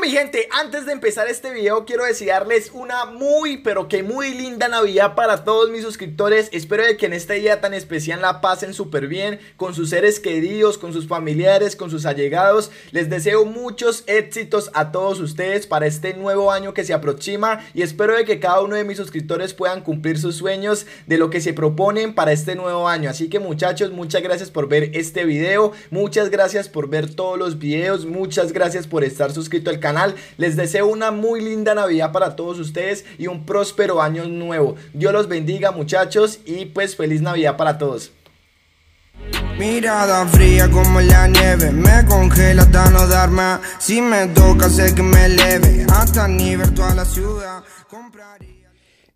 mi gente, antes de empezar este video quiero desearles una muy pero que muy linda Navidad para todos mis suscriptores Espero de que en este día tan especial la pasen súper bien con sus seres queridos, con sus familiares, con sus allegados Les deseo muchos éxitos a todos ustedes para este nuevo año que se aproxima Y espero de que cada uno de mis suscriptores puedan cumplir sus sueños de lo que se proponen para este nuevo año Así que muchachos, muchas gracias por ver este video, muchas gracias por ver todos los videos, muchas gracias por estar suscrito al canal canal. Les deseo una muy linda Navidad para todos ustedes y un próspero año nuevo. Dios los bendiga muchachos y pues feliz Navidad para todos. Mirada fría como la nieve, me congela tan no Si me toca, sé que me leve hasta nivel toda la ciudad. Compraría.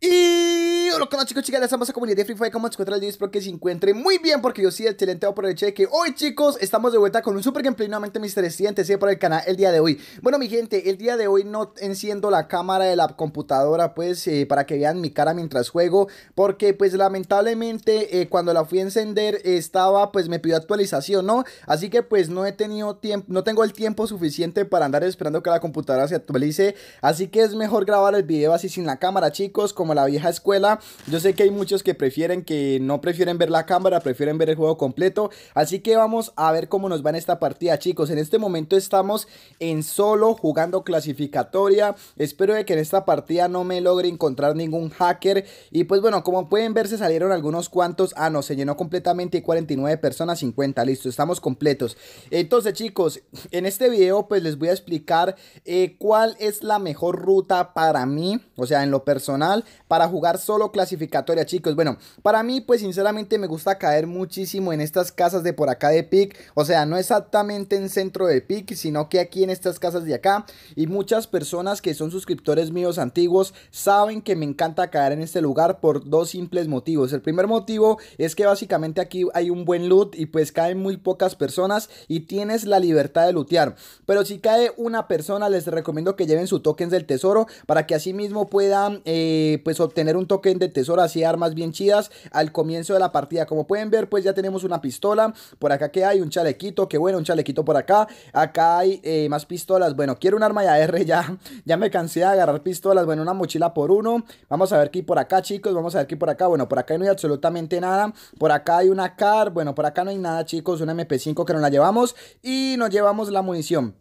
Y hola, chicos, chicas, estamos a comunidad de Free Fire, ¿cómo se encuentran? Espero que se encuentre muy bien porque yo sí, excelente, por el cheque hoy chicos estamos de vuelta con un super gameplay nuevamente mis 300 sí, por el canal el día de hoy Bueno mi gente, el día de hoy no enciendo la cámara de la computadora pues eh, para que vean mi cara mientras juego Porque pues lamentablemente eh, cuando la fui a encender estaba pues me pidió actualización, ¿no? Así que pues no he tenido tiempo, no tengo el tiempo suficiente para andar esperando que la computadora se actualice Así que es mejor grabar el video así sin la cámara chicos, como la vieja escuela. Yo sé que hay muchos que prefieren, que no prefieren ver la cámara, prefieren ver el juego completo. Así que vamos a ver cómo nos va en esta partida, chicos. En este momento estamos en solo jugando clasificatoria. Espero de que en esta partida no me logre encontrar ningún hacker. Y pues bueno, como pueden ver, se salieron algunos cuantos. Ah, no, se llenó completamente 49 personas, 50. Listo, estamos completos. Entonces, chicos, en este video pues les voy a explicar eh, cuál es la mejor ruta para mí, o sea, en lo personal, para jugar solo clasificatoria, chicos. Bueno, para mí, pues sinceramente me gusta caer muchísimo en estas casas de por acá de pic O sea, no exactamente en centro de pic sino que aquí en estas casas de acá. Y muchas personas que son suscriptores míos antiguos saben que me encanta caer en este lugar por dos simples motivos. El primer motivo es que básicamente aquí hay un buen loot y pues caen muy pocas personas y tienes la libertad de lootear. Pero si cae una persona, les recomiendo que lleven su tokens del tesoro para que así mismo puedan, eh, pues pues, obtener un token de tesoro así armas bien chidas al comienzo de la partida. Como pueden ver, pues ya tenemos una pistola. Por acá que hay un chalequito, que bueno, un chalequito por acá. Acá hay eh, más pistolas. Bueno, quiero un arma de r ya. Ya me cansé de agarrar pistolas. Bueno, una mochila por uno. Vamos a ver aquí por acá, chicos. Vamos a ver aquí por acá. Bueno, por acá no hay absolutamente nada. Por acá hay una CAR. Bueno, por acá no hay nada, chicos. Una MP5 que no la llevamos. Y nos llevamos la munición.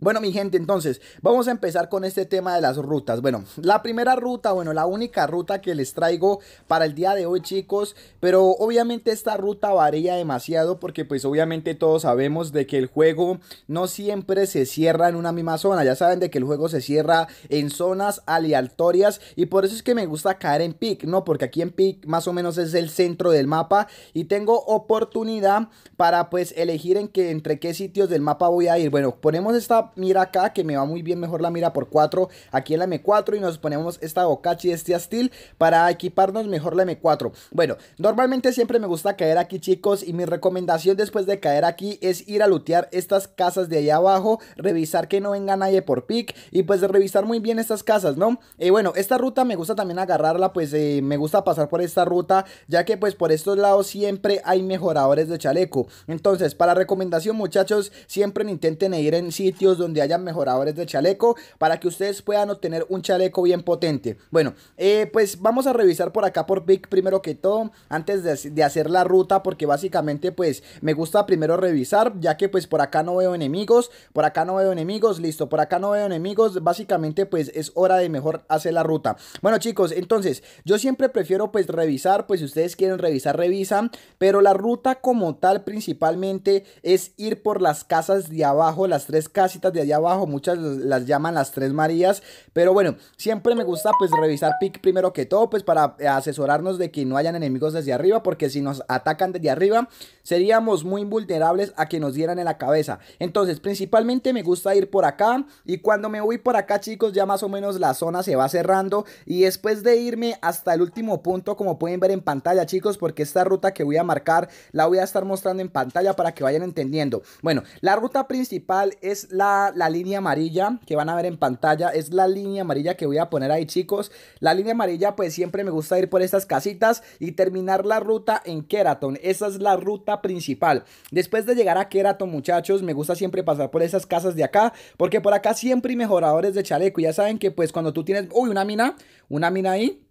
Bueno, mi gente, entonces vamos a empezar con este tema de las rutas. Bueno, la primera ruta, bueno, la única ruta que les traigo para el día de hoy, chicos, pero obviamente esta ruta varía demasiado porque pues obviamente todos sabemos de que el juego no siempre se cierra en una misma zona. Ya saben de que el juego se cierra en zonas aleatorias y por eso es que me gusta caer en pick, ¿no? Porque aquí en pick más o menos es el centro del mapa y tengo oportunidad para pues elegir en que entre qué sitios del mapa voy a ir. Bueno, ponemos esta mira acá, que me va muy bien mejor la mira por 4 aquí en la M4 y nos ponemos esta Bokachi de este Astil para equiparnos mejor la M4. Bueno, normalmente siempre me gusta caer aquí chicos y mi recomendación después de caer aquí es ir a lootear estas casas de allá abajo, revisar que no venga nadie por pick y pues revisar muy bien estas casas, ¿no? y bueno, esta ruta me gusta también agarrarla, pues eh, me gusta pasar por esta ruta ya que pues por estos lados siempre hay mejoradores de chaleco. Entonces, para recomendación muchachos, siempre intenten ir en sitios donde hayan mejoradores de chaleco para que ustedes puedan obtener un chaleco bien potente. Bueno, eh, pues vamos a revisar por acá por Big primero que todo, antes de, de, hacer la ruta, porque básicamente pues me gusta primero revisar, ya que pues por acá no veo enemigos, por acá no veo enemigos, listo, por acá no veo enemigos, básicamente pues es hora de mejor hacer la ruta. Bueno chicos, entonces yo siempre prefiero pues revisar, pues si ustedes quieren revisar, revisan, pero la ruta como tal principalmente es ir por las casas de abajo, las tres casitas de allá abajo, muchas las llaman las tres Marías, pero bueno, siempre me gusta pues revisar pick primero que todo, pues para eh, asesorarnos de que no hayan enemigos desde arriba, porque si nos atacan desde arriba, seríamos muy vulnerables a que nos dieran en la cabeza. Entonces, principalmente me gusta ir por acá, y cuando me voy por acá chicos, ya más o menos la zona se va cerrando, y después de irme hasta el último punto, como pueden ver en pantalla chicos, porque esta ruta que voy a marcar, la voy a estar mostrando en pantalla para que vayan entendiendo. Bueno, la ruta principal es la la, línea amarilla que van a ver en pantalla. Es la línea amarilla que voy a poner ahí, chicos. La línea amarilla, pues siempre me gusta ir por estas casitas y terminar la ruta en Keraton. Esa es la ruta principal. Después de llegar a Keraton, muchachos, me gusta siempre pasar por esas casas de acá. Porque por acá siempre hay mejoradores de chaleco. Ya saben que pues cuando tú tienes... Uy, una mina. Una mina ahí.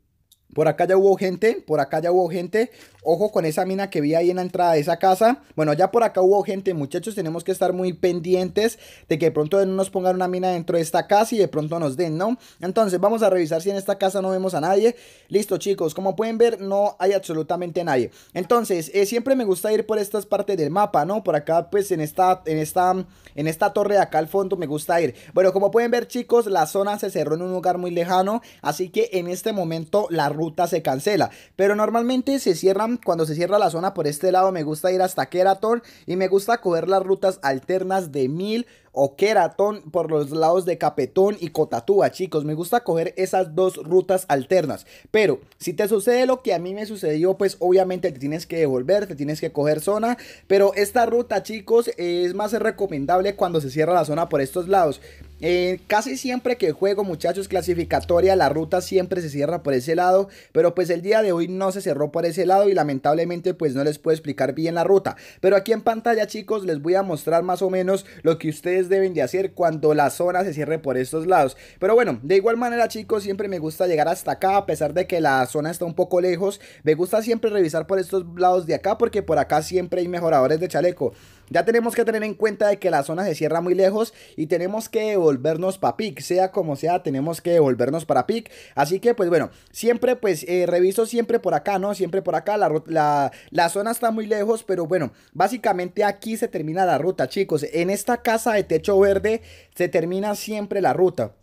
Por acá ya hubo gente, por acá ya hubo gente. Ojo con esa mina que vi ahí en la entrada de esa casa. Bueno, ya por acá hubo gente, muchachos. Tenemos que estar muy pendientes de que de pronto nos pongan una mina dentro de esta casa y de pronto nos den, ¿no? Entonces, vamos a revisar si en esta casa no vemos a nadie. Listo, chicos. Como pueden ver, no hay absolutamente nadie. Entonces, eh, siempre me gusta ir por estas partes del mapa, ¿no? Por acá, pues, en esta, en esta, en esta torre de acá al fondo me gusta ir. Bueno, como pueden ver, chicos, la zona se cerró en un lugar muy lejano. Así que en este momento la ruta se cancela. Pero normalmente se cierran, cuando se cierra la zona por este lado, me gusta ir hasta Kerator y me gusta coger las rutas alternas de 1000 o Keratón por los lados de Capetón y Cotatúa, chicos. Me gusta coger esas dos rutas alternas. Pero si te sucede lo que a mí me sucedió, pues obviamente te tienes que devolver, te tienes que coger zona. Pero esta ruta, chicos, es más recomendable cuando se cierra la zona por estos lados. Eh, casi siempre que juego, muchachos, clasificatoria, la ruta siempre se cierra por ese lado. Pero pues el día de hoy no se cerró por ese lado y lamentablemente pues no les puedo explicar bien la ruta. Pero aquí en pantalla, chicos, les voy a mostrar más o menos lo que ustedes deben de hacer cuando la zona se cierre por estos lados. Pero bueno, de igual manera chicos, siempre me gusta llegar hasta acá, a pesar de que la zona está un poco lejos. Me gusta siempre revisar por estos lados de acá, porque por acá siempre hay mejoradores de chaleco. Ya tenemos que tener en cuenta de que la zona se cierra muy lejos y tenemos que volvernos para pic. sea como sea, tenemos que volvernos para pic. Así que pues bueno, siempre pues eh, reviso siempre por acá, ¿no? Siempre por acá, la, la zona está muy lejos, pero bueno, básicamente aquí se termina la ruta chicos. En esta casa de hecho verde, se termina siempre la ruta.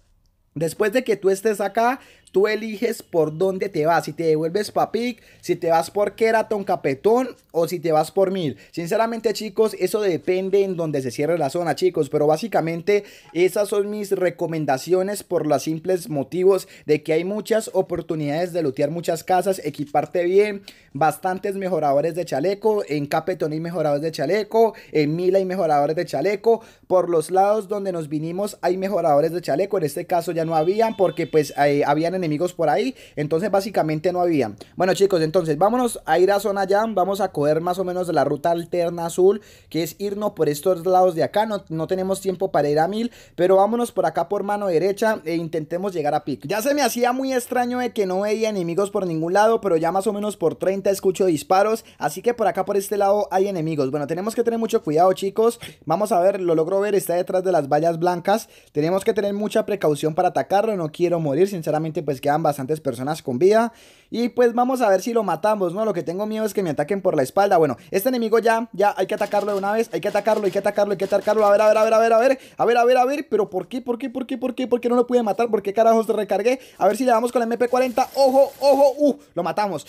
Después de que tú estés acá, Tú eliges por dónde te vas, si te devuelves papik, si te vas por Keraton Capetón o si te vas por Mil. Sinceramente, chicos, eso depende en donde se cierre la zona, chicos, pero básicamente esas son mis recomendaciones por los simples motivos de que hay muchas oportunidades de lootear muchas casas, equiparte bien, bastantes mejoradores de chaleco, en Capetón hay mejoradores de chaleco, en Mil hay mejoradores de chaleco, por los lados donde nos vinimos hay mejoradores de chaleco, en este caso ya no habían porque pues eh, habían en enemigos por ahí. Entonces básicamente no había. Bueno chicos, entonces vámonos a ir a zona ya Vamos a coger más o menos la ruta alterna azul. Que es irnos por estos lados de acá. No, tenemos tiempo para ir a mil. Pero vámonos por acá por mano derecha e intentemos llegar a pic. Ya se me hacía muy extraño de que no veía enemigos por ningún lado. Pero ya más o menos por 30 escucho disparos. Así que por acá por este lado hay enemigos. Bueno, tenemos que tener mucho cuidado chicos. Vamos a ver, lo logro ver. Está detrás de las vallas blancas. Tenemos que tener mucha precaución para atacarlo. No quiero morir. Sinceramente pues pues quedan bastantes personas con vida. Y pues vamos a ver si lo matamos, ¿no? Lo que tengo miedo es que me ataquen por la espalda. Bueno, este enemigo ya, ya hay que atacarlo de una vez. Hay que atacarlo, hay que atacarlo, hay que atacarlo. A ver, a ver, a ver, a ver, a ver. A ver, a ver, a ver. Pero ¿por qué, por qué, por qué, por qué? ¿Por qué no lo pude matar? ¿Por qué carajos recargué? A ver si le damos con la MP40. ¡Ojo, ojo! ¡Uh! Lo matamos.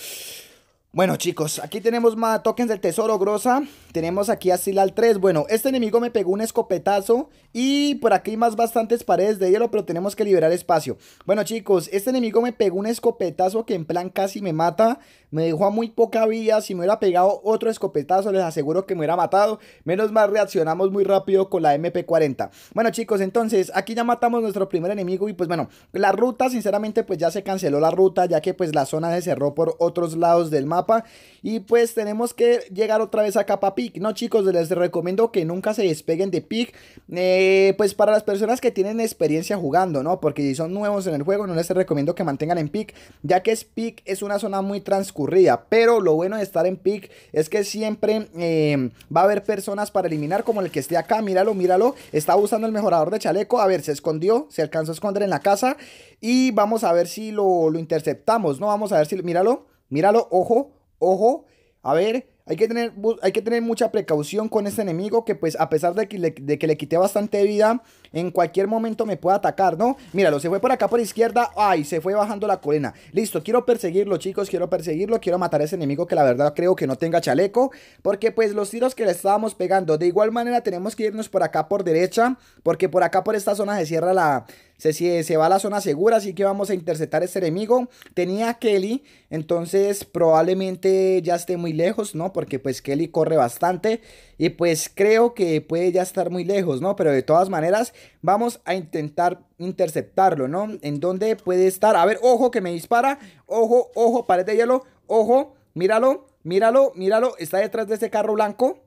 Bueno chicos, aquí tenemos más tokens del tesoro grosa, tenemos aquí a Silal 3, bueno, este enemigo me pegó un escopetazo y por aquí más bastantes paredes de hielo, pero tenemos que liberar espacio. Bueno chicos, este enemigo me pegó un escopetazo que en plan casi me mata, me dejó a muy poca vida. Si me hubiera pegado otro escopetazo, les aseguro que me hubiera matado. Menos mal reaccionamos muy rápido con la MP40. Bueno, chicos, entonces aquí ya matamos nuestro primer enemigo. Y pues bueno, la ruta, sinceramente, pues ya se canceló la ruta, ya que pues la zona se cerró por otros lados del mapa. Y pues tenemos que llegar otra vez a Capa Peak. No, chicos, les recomiendo que nunca se despeguen de Peak. Eh, pues para las personas que tienen experiencia jugando, ¿no? Porque si son nuevos en el juego, no les recomiendo que mantengan en Peak, ya que es Peak es una zona muy transcurrida pero lo bueno de estar en pick es que siempre em, va a haber personas para eliminar, como el que esté acá. Míralo, míralo. Está usando el mejorador de chaleco. A ver, se escondió, se alcanzó a esconder en la casa. Y vamos a ver si lo, interceptamos, ¿no? Vamos a ver si. Míralo, míralo, ojo, ojo. A ver, hay que, tener, hay que tener mucha precaución con este enemigo que pues a pesar de que le, quite bastante vida, en cualquier momento me puede atacar, ¿no? Míralo, se fue por acá por izquierda, ay, se fue bajando la colina. Listo, quiero perseguirlo, chicos, quiero perseguirlo, quiero matar a ese enemigo que la verdad creo que no tenga chaleco, porque pues los tiros que le estábamos pegando, de igual manera tenemos que irnos por acá por derecha, porque por acá por esta zona se cierra la... Se, se va a la zona segura, así que vamos a interceptar a este enemigo. Tenía a Kelly, entonces probablemente ya esté muy lejos, ¿no? Porque pues Kelly corre bastante y pues creo que puede ya estar muy lejos, ¿no? Pero de todas maneras, vamos a intentar interceptarlo, ¿no? En dónde puede estar. A ver, ojo que me dispara. Ojo, ojo, pared de hielo. Ojo, míralo, míralo, míralo. Está detrás de ese carro blanco.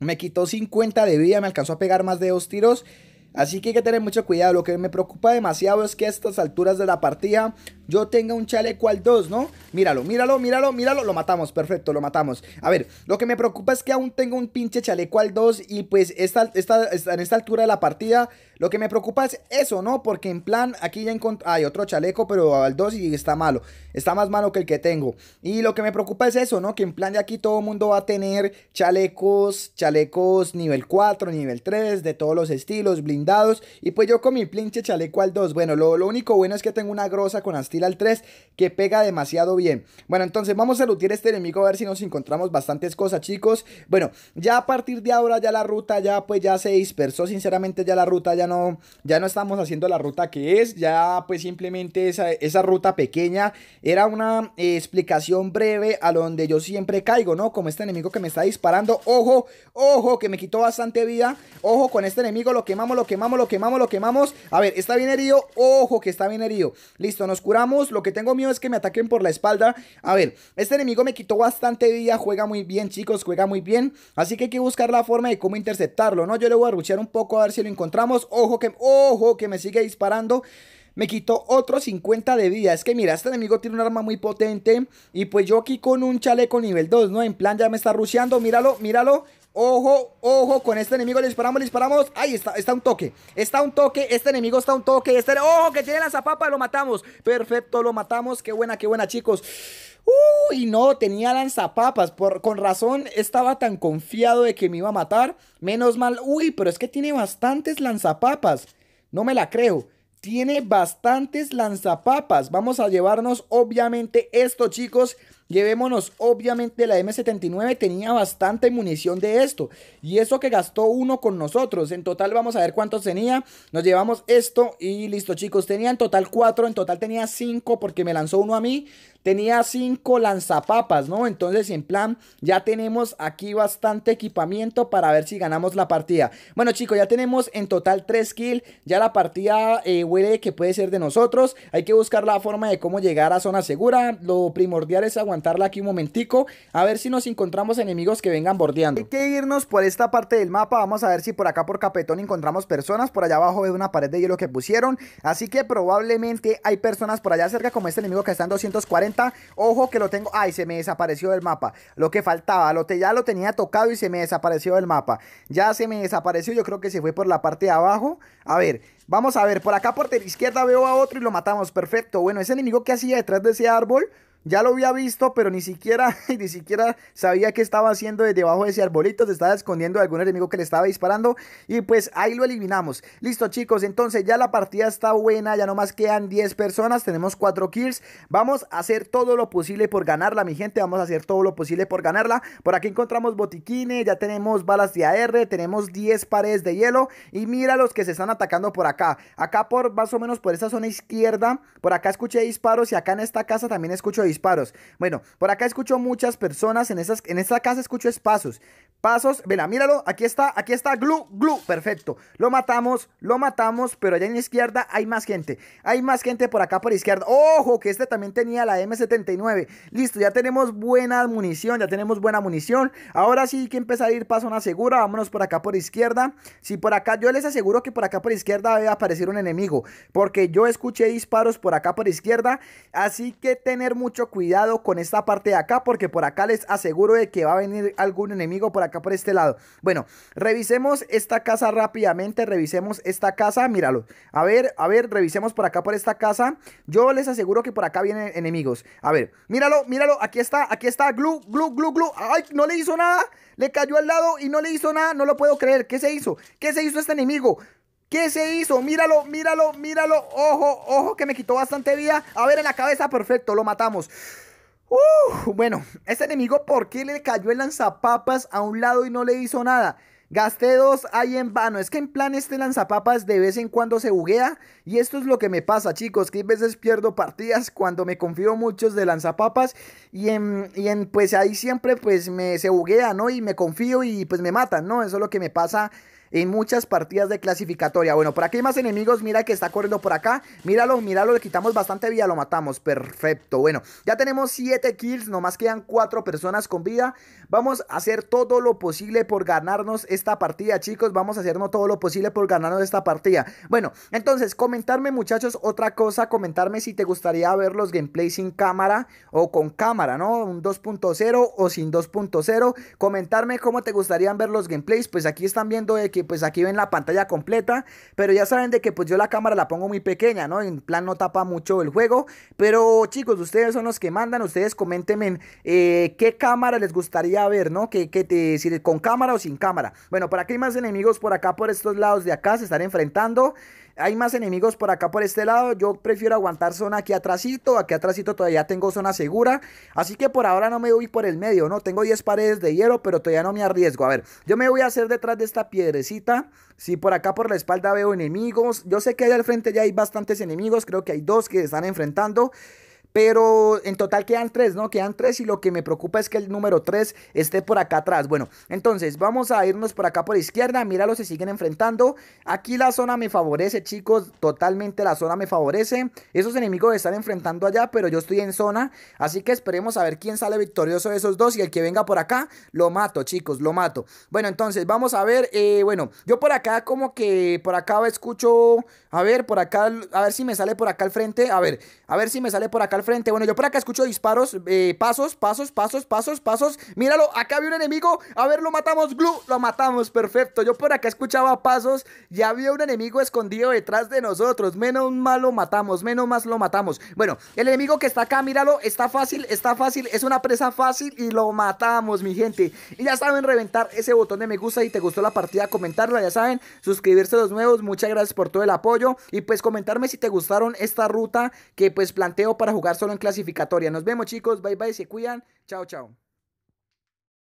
Me quitó 50 de vida, me alcanzó a pegar más de dos tiros. Así que hay que tener mucho cuidado. Lo que me preocupa demasiado es que a estas alturas de la partida yo tenga un chaleco al 2, ¿no? Míralo, míralo, míralo, míralo. Lo matamos, perfecto, lo matamos. A ver, lo que me preocupa es que aún tengo un pinche chaleco al 2 y pues esta, en esta altura de la partida lo que me preocupa es eso, ¿no? Porque en plan aquí ya encontré... Hay otro chaleco, pero al 2 y está malo. Está más malo que el que tengo. Y lo que me preocupa es eso, ¿no? Que en plan de aquí todo el mundo va a tener chalecos, chalecos nivel 4, nivel 3, de todos los estilos, blindados. Y pues yo con mi plinche chaleco al 2. Bueno, lo, único bueno es que tengo una grosa con astila al 3 que pega demasiado bien. Bueno, entonces vamos a lutear este enemigo a ver si nos encontramos bastantes cosas, chicos. Bueno, ya a partir de ahora ya la ruta ya pues ya se dispersó. Sinceramente ya la ruta ya no, ya no estamos haciendo la ruta que es. Ya pues simplemente esa, ruta pequeña era una eh, explicación breve a donde yo siempre caigo, ¿no? Como este enemigo que me está disparando. Ojo, ojo, que me quitó bastante vida. Ojo con este enemigo, lo quemamos, lo quemamos, lo quemamos, lo quemamos. A ver, está bien herido. Ojo que está bien herido. Listo, nos curamos. Lo que tengo miedo es que me ataquen por la espalda. A ver, este enemigo me quitó bastante vida. Juega muy bien, chicos. Juega muy bien. Así que hay que buscar la forma de cómo interceptarlo, ¿no? Yo le voy a ruchear un poco a ver si lo encontramos. Ojo que, ojo que me sigue disparando me quitó otro 50 de vida. Es que mira, este enemigo tiene un arma muy potente. Y pues yo aquí con un chaleco nivel 2, ¿no? En plan ya me está rusheando. Míralo, míralo. Ojo, ojo con este enemigo. Le disparamos, le disparamos. Ahí está, está un toque. Está un toque. Este enemigo está un toque. Este, ojo, que tiene lanzapapas, Lo matamos. Perfecto, lo matamos. Qué buena, qué buena, chicos. Uy, no, tenía lanzapapas. Por, con razón estaba tan confiado de que me iba a matar. Menos mal. Uy, pero es que tiene bastantes lanzapapas. No me la creo tiene bastantes lanzapapas. Vamos a llevarnos obviamente esto, chicos. Llevémonos obviamente la M79 tenía bastante munición de esto. Y eso que gastó uno con nosotros. En total vamos a ver cuántos tenía. Nos llevamos esto y listo, chicos. Tenía en total cuatro. En total tenía cinco porque me lanzó uno a mí. Tenía cinco lanzapapas, ¿no? Entonces, en plan, ya tenemos aquí bastante equipamiento para ver si ganamos la partida. Bueno, chicos, ya tenemos en total tres kills. Ya la partida eh, huele que puede ser de nosotros. Hay que buscar la forma de cómo llegar a zona segura. Lo primordial es aguantarla aquí un momentico. A ver si nos encontramos enemigos que vengan bordeando. Hay que irnos por esta parte del mapa. Vamos a ver si por acá por Capetón encontramos personas. Por allá abajo veo una pared de hielo que pusieron. Así que probablemente hay personas por allá cerca como este enemigo que está en 240. Ojo que lo tengo. Ay, se me desapareció del mapa. Lo que faltaba. Lo Ya lo tenía tocado y se me desapareció del mapa. Ya se me desapareció. Yo creo que se fue por la parte de abajo. A ver. Vamos a ver. Por acá, por la izquierda, veo a otro y lo matamos. Perfecto. Bueno, ese enemigo que hacía detrás de ese árbol. Ya lo había visto, pero ni siquiera, ni siquiera sabía que estaba haciendo debajo de ese arbolito. Se estaba escondiendo de algún enemigo que le estaba disparando. Y pues ahí lo eliminamos. Listo, chicos. Entonces ya la partida está buena. Ya no más quedan 10 personas. Tenemos 4 kills. Vamos a hacer todo lo posible por ganarla, mi gente. Vamos a hacer todo lo posible por ganarla. Por aquí encontramos botiquines. Ya tenemos balas de AR. Tenemos 10 paredes de hielo. Y mira los que se están atacando por acá. Acá por más o menos por esa zona izquierda. Por acá escuché disparos. Y acá en esta casa también escucho disparos. Bueno, por acá escucho muchas personas. En, esas, en esta casa escucho espacios. Pasos, vela, míralo, aquí está, aquí está, glu, glu, perfecto. Lo matamos, lo matamos, pero allá en la izquierda hay más gente. Hay más gente por acá por izquierda. Ojo, que este también tenía la M79. Listo, ya tenemos buena munición, ya tenemos buena munición. Ahora sí que empezar a ir paso una segura. Vámonos por acá por izquierda. Si por acá, yo les aseguro que por acá por izquierda debe aparecer un enemigo. Porque yo escuché disparos por acá por izquierda. Así que tener mucho cuidado con esta parte de acá porque por acá les aseguro de que va a venir algún enemigo por acá por este lado. Bueno, revisemos esta casa rápidamente, revisemos esta casa, míralo. A ver, a ver, revisemos por acá por esta casa. Yo les aseguro que por acá vienen enemigos. A ver, míralo, míralo, aquí está, aquí está, glue, glue, glue, glue. Ay, no le hizo nada, le cayó al lado y no le hizo nada, no lo puedo creer. ¿Qué se hizo? ¿Qué se hizo este enemigo? ¿Qué se hizo? Míralo, míralo, míralo. Ojo, ojo, que me quitó bastante vida. A ver, en la cabeza, perfecto, lo matamos. Uh, bueno, este enemigo, ¿por qué le cayó el lanzapapas a un lado y no le hizo nada? Gasté dos ahí en vano. Es que en plan este lanzapapas de vez en cuando se buguea. Y esto es lo que me pasa, chicos. Que a veces pierdo partidas cuando me confío muchos de lanzapapas. Y en, y en pues ahí siempre pues me se buguea, ¿no? Y me confío y pues me matan, ¿no? Eso es lo que me pasa en muchas partidas de clasificatoria. Bueno, por aquí hay más enemigos. Mira que está corriendo por acá. Míralo, míralo. Le quitamos bastante vida. Lo matamos. Perfecto. Bueno, ya tenemos 7 kills. Nomás quedan 4 personas con vida. Vamos a hacer todo lo posible por ganarnos esta partida, chicos. Vamos a hacernos todo lo posible por ganarnos esta partida. Bueno, entonces, comentarme, muchachos, otra cosa. Comentarme si te gustaría ver los gameplays sin cámara o con cámara, ¿no? Un 2.0 o sin 2.0. Comentarme cómo te gustarían ver los gameplays. Pues aquí están viendo X pues aquí ven la pantalla completa, pero ya saben de que pues yo la cámara la pongo muy pequeña, ¿no? En plan no tapa mucho el juego, pero chicos, ustedes son los que mandan, ustedes comenten eh, qué cámara les gustaría ver, ¿no? Que, te, con cámara o sin cámara. Bueno, para que hay más enemigos por acá, por estos lados de acá, se están enfrentando. Hay más enemigos por acá, por este lado. Yo prefiero aguantar zona aquí atrásito. Aquí atrásito todavía tengo zona segura. Así que por ahora no me voy por el medio, ¿no? Tengo 10 paredes de hielo, pero todavía no me arriesgo. A ver, yo me voy a hacer detrás de esta piedrecita. Si por acá por la espalda veo enemigos. Yo sé que ahí al frente ya hay bastantes enemigos. Creo que hay dos que se están enfrentando. Pero en total quedan tres, ¿no? Quedan tres y lo que me preocupa es que el número tres esté por acá atrás. Bueno, entonces vamos a irnos por acá por izquierda. Míralo, se siguen enfrentando. Aquí la zona me favorece, chicos. Totalmente la zona me favorece. Esos enemigos están enfrentando allá, pero yo estoy en zona. Así que esperemos a ver quién sale victorioso de esos dos. Y el que venga por acá, lo mato, chicos, lo mato. Bueno, entonces vamos a ver. Eh, bueno, yo por acá como que por acá escucho... A ver, por acá, a ver si me sale por acá al frente. A ver, a ver si me sale por acá frente. Bueno, yo por acá escucho disparos, eh, pasos, pasos, pasos, pasos, pasos. Míralo, acá había un enemigo. A ver, lo matamos, glue lo matamos, perfecto. Yo por acá escuchaba pasos ya había un enemigo escondido detrás de nosotros. Menos mal lo matamos, menos mal lo matamos. Bueno, el enemigo que está acá, míralo, está fácil, está fácil, es una presa fácil y lo matamos, mi gente. Y ya saben, reventar ese botón de me gusta y te gustó la partida, comentarla, ya saben, suscribirse a los nuevos. Muchas gracias por todo el apoyo y pues comentarme si te gustaron esta ruta que pues planteo para jugar solo en clasificatoria. Nos vemos chicos, bye bye, se cuidan, chao chao.